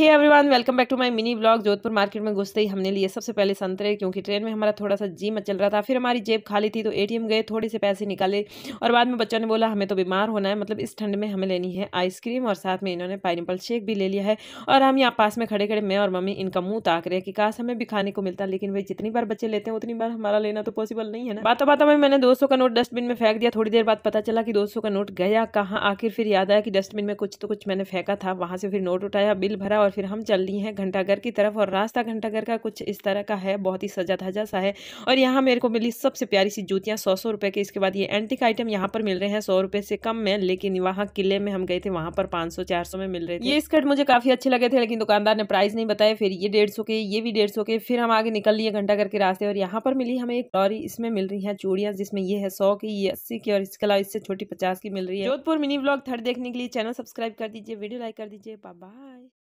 hey everyone welcome back to my mini blog Jodhpur market में घुसते ही हमने लिए सबसे पहले संतरे क्योंकि ट्रेन में हमारा थोड़ा सा जी मचल रहा था फिर हमारी जेब खाली थी तो एटीएम गए थोड़े से पैसे निकाले और बाद में बच्चों ने बोला हमें तो बीमार होना है मतलब इस ठंड में हमें लेनी है आइसक्रीम और साथ में इन्होंने पाइनएप्पल शेक भी ले लिया है और हम यहाँ पास में खड़े खड़े मैं और मम्मी इनका मुँह ताक रहे हैं कि काश हमें भी खाने को मिलता लेकिन भाई जितनी बार बच्चे लेते हैं उतनी बार हमारा लेना तो पॉसिबल नहीं है ना बातों बातों में मैंने दो का नोट डस्टबिन में फेंक दिया थोड़ी देर बाद पता चला कि दो का नोट गया कहाँ आखिर फिर याद आया कि डस्टबिन में कुछ तो कुछ मैंने फेंका था वहाँ से फिर नोट उठाया बिल भरा और फिर हम चल रही हैं घंटाघर की तरफ और रास्ता घंटाघर का कुछ इस तरह का है बहुत ही सजा धजा सा है और यहाँ मेरे को मिली सबसे प्यारी सी जूतियाँ सौ सौ रुपये की इसके बाद ये एंटिक आइटम यहाँ पर मिल रहे हैं सौ रुपये से कम में लेकिन वहाँ किले में हम गए थे वहाँ पर पाँच सौ चार सौ में मिल रहे थे ये स्कर्ट मुझे काफ़ी अच्छे लगे थे लेकिन दुकानदार ने प्राइस नहीं बताया फिर ये डेढ़ सौ के ये भी डेढ़ सौ के फिर हम आगे निकल लिए घंटाघर के रास्ते और यहाँ पर मिली हमें एक लॉरी इसमें मिल रही है चूड़ियाँ जिसमें ये है सौ की ये अस्सी की और इसके अलावा इससे छोटी पचास की मिल रही है जोधपुर मिनी ब्लॉग थर्ड देखने के लिए चैनल सब्सक्राइब कर दीजिए वीडियो लाइक कर दीजिए बाय